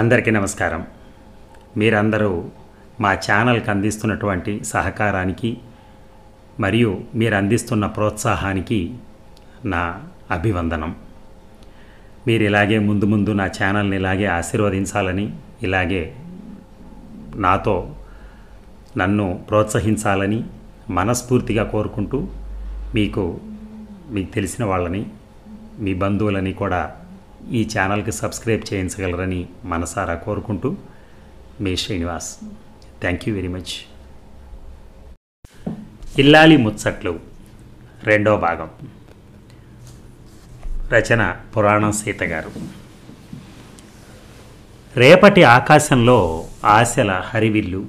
అందరికీ నమస్కారం మీరందరూ మా ఛానల్కి అందిస్తున్నటువంటి సహకారానికి మరియు మీరు అందిస్తున్న ప్రోత్సాహానికి నా అభివందనం మీరు ఇలాగే ముందు ముందు నా ఛానల్ని ఇలాగే ఆశీర్వదించాలని ఇలాగే నాతో నన్ను ప్రోత్సహించాలని మనస్ఫూర్తిగా కోరుకుంటూ మీకు మీకు తెలిసిన వాళ్ళని మీ బంధువులని కూడా ఈ ఛానల్కి సబ్స్క్రైబ్ చేయించగలరని మనసారా కోరుకుంటూ మీ Srinivas thank you very much ఇల్లాలి ముచ్చట్లు రెండో భాగం రచన పురాణం సీత గారు రేపటి ఆకాశంలో ఆశల హరివిల్లు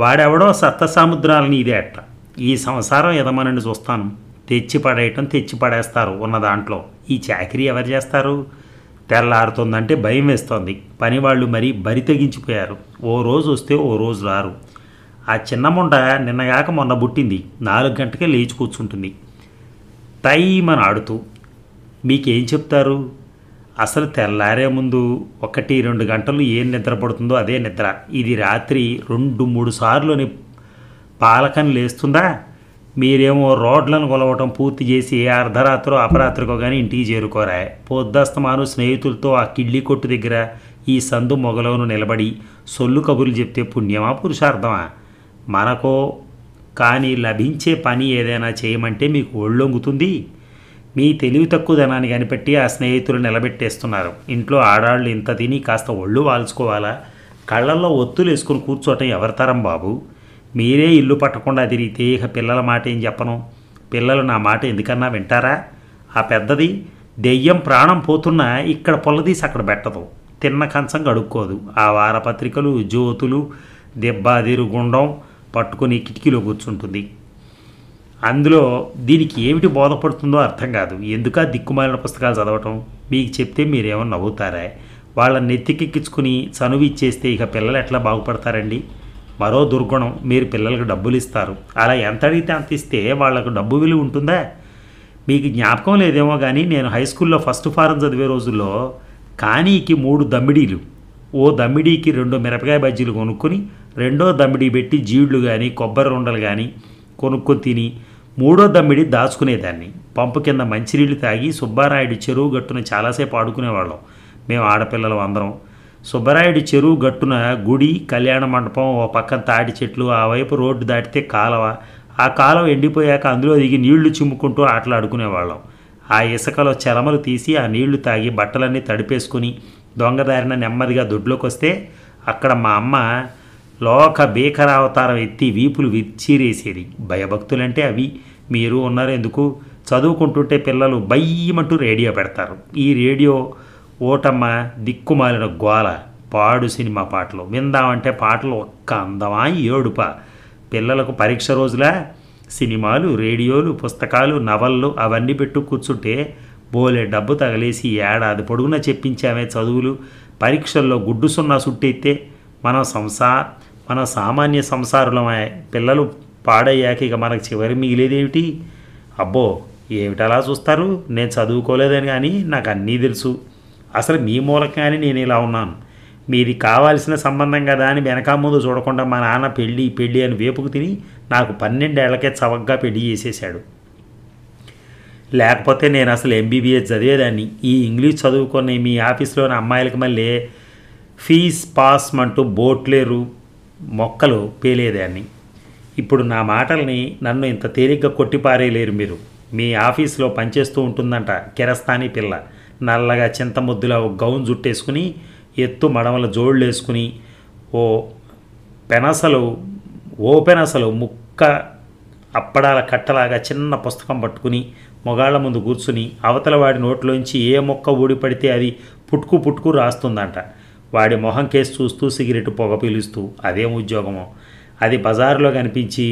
వాడెవడో సప్తసముద్రాలని ఇదే అట్ట ఈ సంసారం ఎదమనని చూస్తాను తెచ్చి పడేయటం తెచ్చి పడేస్తారు ఉన్న దాంట్లో ఈ చాకరీ ఎవరు చేస్తారు తెల్లారుతుందంటే భయం వేస్తోంది పనివాళ్ళు మరీ బరి తెగించిపోయారు ఓ రోజు వస్తే ఓ రోజు రారు ఆ చిన్నముండ నిన్నగాక మొన్న పుట్టింది నాలుగు గంటకే లేచి కూర్చుంటుంది టైం మన ఆడుతూ మీకేం చెప్తారు అసలు తెల్లారే ముందు ఒకటి రెండు గంటలు ఏం నిద్ర పడుతుందో అదే నిద్ర ఇది రాత్రి రెండు మూడు సార్లుని పాలకని లేస్తుందా మీరేమో రోడ్లను కొలవటం పూర్తి చేసి అర్ధరాత్రో అపరాత్రికో కానీ ఇంటికి చేరుకోరా పొద్దస్తమాను స్నేహితులతో ఆ కిళ్ళి కొట్టు దగ్గర ఈ సందు మొగలోను నిలబడి సొల్లు కబుర్లు చెప్తే పుణ్యమా పురుషార్థమా మనకో కానీ లభించే పని ఏదైనా చేయమంటే మీకు ఒళ్ళొంగుతుంది మీ తెలివి తక్కువదనాన్ని కనిపెట్టి ఆ స్నేహితులు నిలబెట్టేస్తున్నారు ఇంట్లో ఆడాళ్ళు ఇంత తిని కాస్త ఒళ్ళు వాల్చుకోవాలా కళ్ళల్లో ఒత్తులు వేసుకుని కూర్చోవటం ఎవరితరం బాబు మీరే ఇల్లు పట్టకుండా తిరిగితే ఇక పిల్లల మాట ఏం చెప్పను పిల్లలు నా మాట ఎందుకన్నా వింటారా ఆ పెద్దది దెయ్యం ప్రాణం పోతున్నా ఇక్కడ పొల్లదీసి అక్కడ పెట్టదు తిన్న కంచం గడుక్కోదు ఆ వారపత్రికలు జ్యోతులు గుండం పట్టుకుని కిటికీలో కూర్చుంటుంది అందులో దీనికి ఏమిటి బోధపడుతుందో అర్థం కాదు ఎందుక దిక్కుమాలిన పుస్తకాలు చదవటం మీకు చెప్తే మీరేమో నవ్వుతారా వాళ్ళ నెత్తికెక్కించుకుని చనువిచ్చేస్తే ఇక పిల్లలు ఎట్లా బాగుపడతారండి మరో దుర్గుణం మీరు పిల్లలకు డబ్బులు ఇస్తారు అలా ఎంత అడిగితే అంత ఇస్తే వాళ్లకు డబ్బు విలువ ఉంటుందా మీకు జ్ఞాపకం లేదేమో కానీ నేను హై స్కూల్లో ఫస్ట్ ఫారం చదివే రోజుల్లో కానీకి మూడు దమ్మిడీలు ఓ దమ్మిడీకి రెండు మిరపకాయ బజ్జీలు కొనుక్కొని రెండో దమ్మిడీ పెట్టి జీడ్లు కానీ కొబ్బరి రుండలు కానీ కొనుక్కొని తిని మూడో దమ్మిడి దాచుకునేదాన్ని పంపు కింద మంచినీళ్ళు తాగి సుబ్బారాయుడు చెరువు గట్టున చాలాసేపు ఆడుకునేవాళ్ళం మేము ఆడపిల్లలం అందరం సుబ్బరాయుడి చెరువు గట్టున గుడి కళ్యాణ మండపం ఓ పక్కన తాటి చెట్లు ఆ వైపు రోడ్డు దాటితే కాలవ ఆ కాలం ఎండిపోయాక అందులో దిగి నీళ్లు చిమ్ముకుంటూ ఆటలాడుకునేవాళ్ళం ఆ ఇసుకలో చలమలు తీసి ఆ నీళ్లు తాగి బట్టలన్నీ తడిపేసుకుని దొంగదారిన నెమ్మదిగా దొడ్లోకి వస్తే అక్కడ మా అమ్మ లోక భీకరావతారం ఎత్తి వీపులు విచ్చిరేసేది భయభక్తులంటే అవి మీరు ఉన్నారు ఎందుకు చదువుకుంటుంటే పిల్లలు భయమంటూ రేడియో పెడతారు ఈ రేడియో ఓటమ్మ దిక్కుమాలిన గోల పాడు సినిమా పాటలు విందామంటే పాటలు ఒక్క అందమా ఏడుప పిల్లలకు పరీక్ష రోజుల సినిమాలు రేడియోలు పుస్తకాలు నవళ్ళు అవన్నీ పెట్టు కూర్చుంటే బోలే డబ్బు తగలేసి ఏడాది పొడుగున చెప్పించామే చదువులు పరీక్షల్లో గుడ్డు సున్నా సుట్టయితే మనం సంసార మన సామాన్య సంసారులమే పిల్లలు పాడయ్యాక ఇక మనకు చివరి మిగిలేదేమిటి అబ్బో ఏమిటలా చూస్తారు నేను చదువుకోలేదని కానీ నాకు అన్నీ తెలుసు అసలు మీ మూలకంగానే నేను ఇలా ఉన్నాను మీది కావాల్సిన సంబంధం కదా అని వెనక ముందు చూడకుండా మా నాన్న పెళ్ళి పెళ్ళి అని వేపుకు తిని నాకు పన్నెండేళ్లకే చవగ్గా పెళ్లి చేసేశాడు లేకపోతే నేను అసలు ఎంబీబీఎస్ చదివేదాన్ని ఈ ఇంగ్లీష్ చదువుకునే మీ ఆఫీస్లోని అమ్మాయిలకి మళ్ళీ ఫీజ్ పాస్ అంటూ బోట్లేరు మొక్కలు పేలేదాన్ని ఇప్పుడు నా మాటల్ని నన్ను ఇంత తేలిగ్గా కొట్టిపారేయలేరు మీరు మీ ఆఫీస్లో పనిచేస్తూ ఉంటుందంట కెరస్తాని పిల్ల నల్లగా చింతముద్దులా ఒక గౌన్ జుట్టేసుకుని ఎత్తు మడమల జోళ్ళు వేసుకుని ఓ పెనసలు ఓ పెనసలు ముక్క అప్పడాల కట్టలాగా చిన్న పుస్తకం పట్టుకుని మొగాళ్ల ముందు కూర్చుని అవతల వాడి నోట్లోంచి ఏ మొక్క ఊడిపడితే అది పుట్టుకు పుట్టుకు రాస్తుందంట వాడి మొహం కేసు చూస్తూ సిగరెట్ పొగ పీలుస్తూ అదేం ఉద్యోగమో అది బజారులో కనిపించి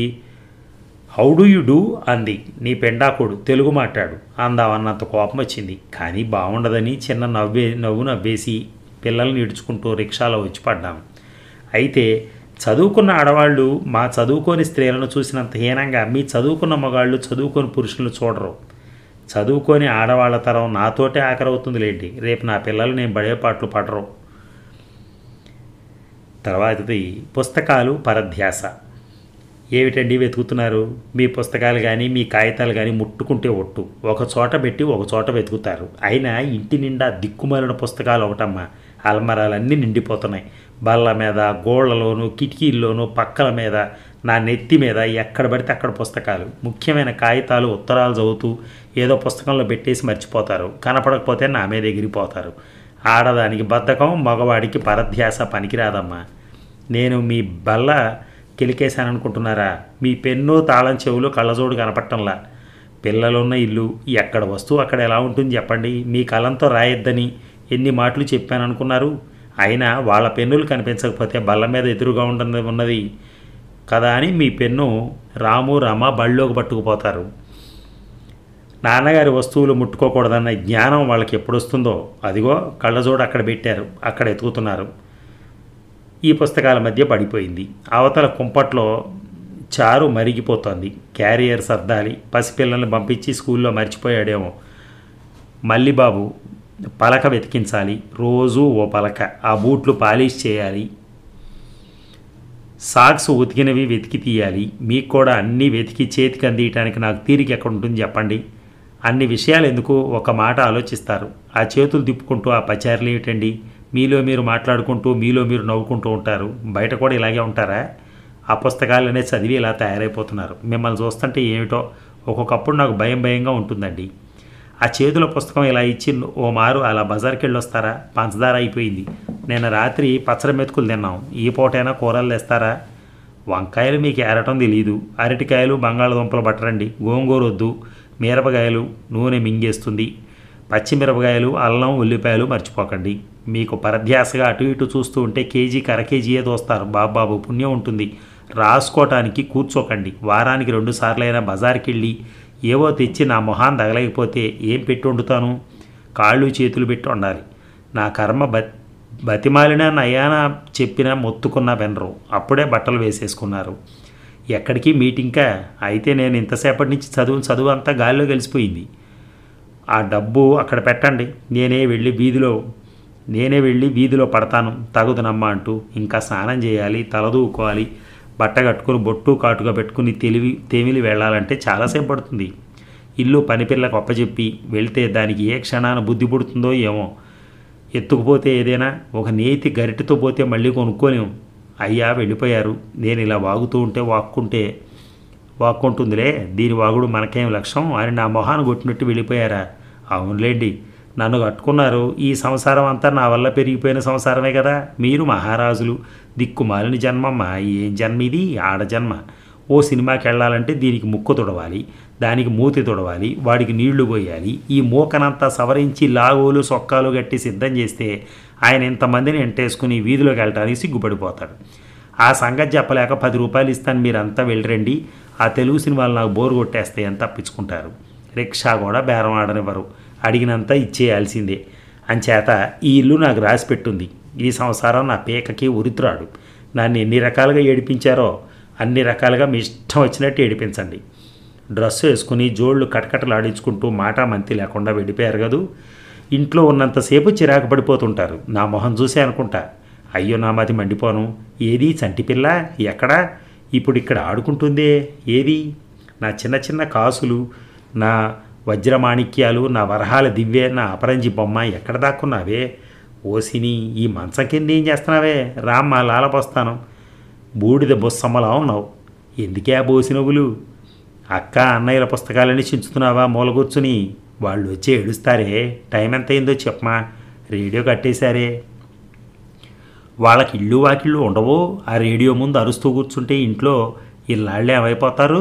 హౌ డూ యు డూ అంది నీ పెండాకుడు తెలుగు మాట్లాడు అందామన్నంత కోపం వచ్చింది కానీ బాగుండదని చిన్న నవ్వే నవ్వు నవ్వేసి పిల్లల్ని ఇడుచుకుంటూ రిక్షాలో వచ్చి పడ్డాము అయితే చదువుకున్న ఆడవాళ్ళు మా చదువుకోని స్త్రీలను చూసినంత హీనంగా మీ చదువుకున్న మగాళ్ళు చదువుకోని పురుషులను చూడరు చదువుకొని ఆడవాళ్ళ తరం నాతోటే ఆఖరవుతుంది లేండి రేపు నా పిల్లలు నేను బడే పాటలు పడరు తర్వాతది పుస్తకాలు పరధ్యాస ఏమిటండి వెతుకుతున్నారు మీ పుస్తకాలు కానీ మీ కాగితాలు కానీ ముట్టుకుంటే ఒట్టు ఒక చోట పెట్టి ఒక చోట వెతుకుతారు అయినా ఇంటి నిండా దిక్కుమాలిన పుస్తకాలు ఒకటమ్మా అల్మరాలన్నీ నిండిపోతున్నాయి బల్ల మీద గోళ్లలోనూ కిటికీల్లోనూ పక్కల మీద నా నెత్తి మీద ఎక్కడ పడితే అక్కడ పుస్తకాలు ముఖ్యమైన కాగితాలు ఉత్తరాలు చదువుతూ ఏదో పుస్తకంలో పెట్టేసి మర్చిపోతారు కనపడకపోతే నా మీద ఎగిరిపోతారు ఆడదానికి బద్ధకం మగవాడికి పరధ్యాస పనికిరాదమ్మా నేను మీ బల్ల కెలికేశాననుకుంటున్నారా మీ పెన్ను తాళం చెవులు కళ్ళజోడు కనపట్టంలా పిల్లలున్న ఇల్లు ఎక్కడ వస్తువు అక్కడ ఎలా ఉంటుంది చెప్పండి మీ కలంతో రాయొద్దని ఎన్ని మాటలు చెప్పాననుకున్నారు అయినా వాళ్ళ పెన్నులు కనిపించకపోతే బల్ల మీద ఎదురుగా ఉండదు ఉన్నది కదా అని మీ పెన్ను రాము రమ బళ్ళోకి పట్టుకుపోతారు నాన్నగారి వస్తువులు ముట్టుకోకూడదన్న జ్ఞానం వాళ్ళకి ఎప్పుడొస్తుందో అదిగో కళ్ళజోడు అక్కడ పెట్టారు అక్కడ ఎతుకుతున్నారు ఈ పుస్తకాల మధ్య పడిపోయింది అవతల కుంపట్లో చారు మరిగిపోతోంది క్యారియర్ సర్దాలి పసిపిల్లల్ని పంపించి స్కూల్లో మర్చిపోయాడేమో మల్లిబాబు పలక వెతికించాలి రోజు ఓ పలక ఆ బూట్లు పాలిష్ చేయాలి సాక్స్ ఉతికినవి వెతికి తీయాలి మీకు కూడా అన్నీ వెతికి చేతికి అందియటానికి నాకు తీరిక ఎక్కడ ఉంటుంది చెప్పండి అన్ని విషయాలు ఎందుకు ఒక మాట ఆలోచిస్తారు ఆ చేతులు తిప్పుకుంటూ ఆ పచారులు ఏమిటండి మీలో మీరు మాట్లాడుకుంటూ మీలో మీరు నవ్వుకుంటూ ఉంటారు బయట కూడా ఇలాగే ఉంటారా ఆ పుస్తకాలు అనేది చదివి ఇలా తయారైపోతున్నారు మిమ్మల్ని చూస్తుంటే ఏమిటో ఒక్కొక్కప్పుడు నాకు భయం భయంగా ఉంటుందండి ఆ చేతుల పుస్తకం ఇలా ఇచ్చి ఓ మారు అలా బజార్కి వెళ్ళి వస్తారా పంచదార అయిపోయింది నేను రాత్రి పచ్చడి మెతుకులు తిన్నాం ఈ పూటైనా కూరలు తెస్తారా వంకాయలు మీకు ఏరటం తెలియదు అరటికాయలు బంగాళదుంపలు పట్టరండి గోంగూర వద్దు మిరపకాయలు నూనె మింగేస్తుంది పచ్చిమిరపకాయలు అల్లం ఉల్లిపాయలు మర్చిపోకండి మీకు పరధ్యాసగా అటు ఇటు చూస్తూ ఉంటే కేజీ కరకేజీయే దోస్తారు బాబాబు పుణ్యం ఉంటుంది రాసుకోవటానికి కూర్చోకండి వారానికి రెండు అయినా బజార్కి వెళ్ళి ఏవో తెచ్చి నా మొహాన్ తగలేకపోతే ఏం పెట్టి వండుతాను కాళ్ళు చేతులు పెట్టి వండాలి నా కర్మ బ బతిమాలిన నయానా చెప్పిన మొత్తుకున్న బెనరు అప్పుడే బట్టలు వేసేసుకున్నారు ఎక్కడికి మీటింగ్కా అయితే నేను ఇంతసేపటి నుంచి చదువు చదువు అంతా గాలిలో కలిసిపోయింది ఆ డబ్బు అక్కడ పెట్టండి నేనే వెళ్ళి వీధిలో నేనే వెళ్ళి వీధిలో పడతాను తగుదనమ్మా అంటూ ఇంకా స్నానం చేయాలి తలదూకోవాలి బట్ట కట్టుకుని బొట్టు కాటుగా పెట్టుకుని తెలివి తేమిలి వెళ్ళాలంటే చాలాసేపు పడుతుంది ఇల్లు పనిపిల్లకు అప్పచెప్పి వెళితే దానికి ఏ క్షణాన బుద్ధి పుడుతుందో ఏమో ఎత్తుకుపోతే ఏదైనా ఒక నేతి గరిటతో పోతే మళ్ళీ కొనుక్కోలేము అయ్యా వెళ్ళిపోయారు నేను ఇలా వాగుతూ ఉంటే వాక్కుంటే వాక్కుంటుందిలే దీని వాగుడు మనకేం లక్ష్యం అని నా మొహాన్ని కొట్టినట్టు వెళ్ళిపోయారా అవునులేండి నన్ను కట్టుకున్నారు ఈ సంసారం అంతా నా వల్ల పెరిగిపోయిన సంసారమే కదా మీరు మహారాజులు దిక్కుమాలిన జన్మమ్మా ఏం జన్మ ఇది ఆడజన్మ ఓ సినిమాకి వెళ్ళాలంటే దీనికి ముక్కు తుడవాలి దానికి మూతి తొడవాలి వాడికి నీళ్లు పోయాలి ఈ మూకనంతా సవరించి లాగోలు సొక్కాలు గట్టి సిద్ధం చేస్తే ఆయన ఇంతమందిని ఎంటేసుకుని వీధిలోకి వెళ్ళటానికి సిగ్గుపడిపోతాడు ఆ సంగతి చెప్పలేక పది రూపాయలు ఇస్తాను మీరంతా వెళ్ళిరండి ఆ తెలుగు సినిమాలు నాకు బోరు కొట్టేస్తే అని తప్పించుకుంటారు రిక్షా కూడా బేరం ఆడనివ్వరు అడిగినంత ఇచ్చేయాల్సిందే అంచేత ఈ ఇల్లు నాకు రాసి పెట్టుంది ఈ సంసారం నా పేకకి ఉరితురాడు నన్ను ఎన్ని రకాలుగా ఏడిపించారో అన్ని రకాలుగా మీ ఇష్టం వచ్చినట్టు ఏడిపించండి డ్రెస్ వేసుకుని జోళ్ళు కటకటలాడించుకుంటూ మంతి లేకుండా వెళ్ళిపోయారు కదూ ఇంట్లో ఉన్నంతసేపు చిరాకు పడిపోతుంటారు నా మొహం చూసే అనుకుంటా అయ్యో నా మాది మండిపోను ఏది చంటిపిల్ల ఎక్కడా ఇప్పుడు ఇక్కడ ఆడుకుంటుందే ఏది నా చిన్న చిన్న కాసులు నా వజ్రమాణిక్యాలు నా వరహాల దివ్వే నా అపరంజి బొమ్మ ఎక్కడ దాక్కున్నావే ఓసిని ఈ మంచం కింద ఏం చేస్తున్నావే రామ్మా లాలపోస్తాను బూడిద బొస్సమ్మలా ఉన్నావు ఎందుకే ఆ నవ్వులు అక్క అన్నయ్యల పుస్తకాలన్నీ చించుతున్నావా మూలగూర్చుని వాళ్ళు వచ్చి ఏడుస్తారే టైం ఎంత అయిందో చెప్పమా రేడియో కట్టేశారే వాళ్ళకి ఇల్లు వాకిళ్ళు ఉండవు ఆ రేడియో ముందు అరుస్తూ కూర్చుంటే ఇంట్లో ఇల్లాళ్ళు ఏమైపోతారు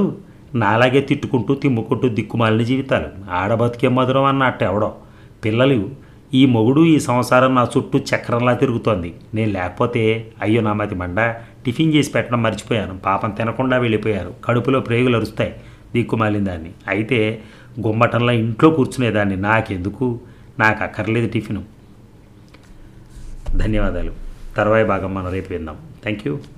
నాలాగే తిట్టుకుంటూ తిమ్ముకుంటూ దిక్కుమాలిన జీవితాలు ఆడబతికే మధురం అన్నట్టు ఎవడో పిల్లలు ఈ మొగుడు ఈ సంసారం నా చుట్టూ చక్రంలా తిరుగుతోంది నేను లేకపోతే అయ్యో నా మతి మండ టిఫిన్ చేసి పెట్టడం మర్చిపోయాను పాపం తినకుండా వెళ్ళిపోయారు కడుపులో ప్రేగులు అరుస్తాయి దిక్కుమాలిన దాన్ని అయితే గుమ్మటంలో ఇంట్లో కూర్చునేదాన్ని నాకెందుకు నాకు అక్కర్లేదు టిఫిను ధన్యవాదాలు తర్వాయి భాగం మనం రేపు విందాం థ్యాంక్ యూ